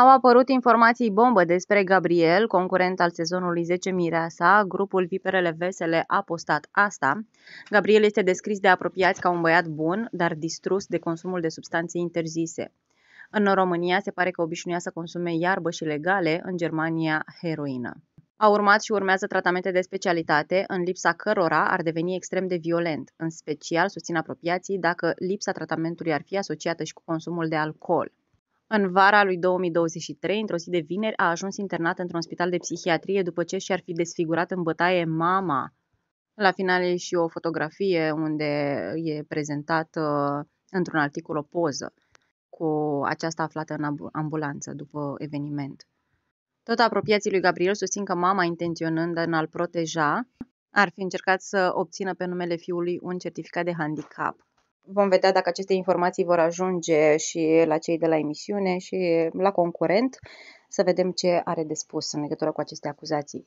Au apărut informații bombă despre Gabriel, concurent al sezonului 10 Mireasa, grupul Viperele Vesele a postat asta. Gabriel este descris de apropiați ca un băiat bun, dar distrus de consumul de substanțe interzise. În România se pare că obișnuia să consume iarbă și legale, în Germania heroină. A urmat și urmează tratamente de specialitate, în lipsa cărora ar deveni extrem de violent, în special susțin apropiații dacă lipsa tratamentului ar fi asociată și cu consumul de alcool. În vara lui 2023, într-o zi de vineri, a ajuns internat într-un spital de psihiatrie după ce și-ar fi desfigurat în bătaie mama. La final e și o fotografie unde e prezentată uh, într-un articol o poză cu aceasta aflată în ambulanță după eveniment. Tot apropiații lui Gabriel susțin că mama, intenționând în a-l proteja, ar fi încercat să obțină pe numele fiului un certificat de handicap vom vedea dacă aceste informații vor ajunge și la cei de la emisiune și la concurent, să vedem ce are de spus în legătură cu aceste acuzații.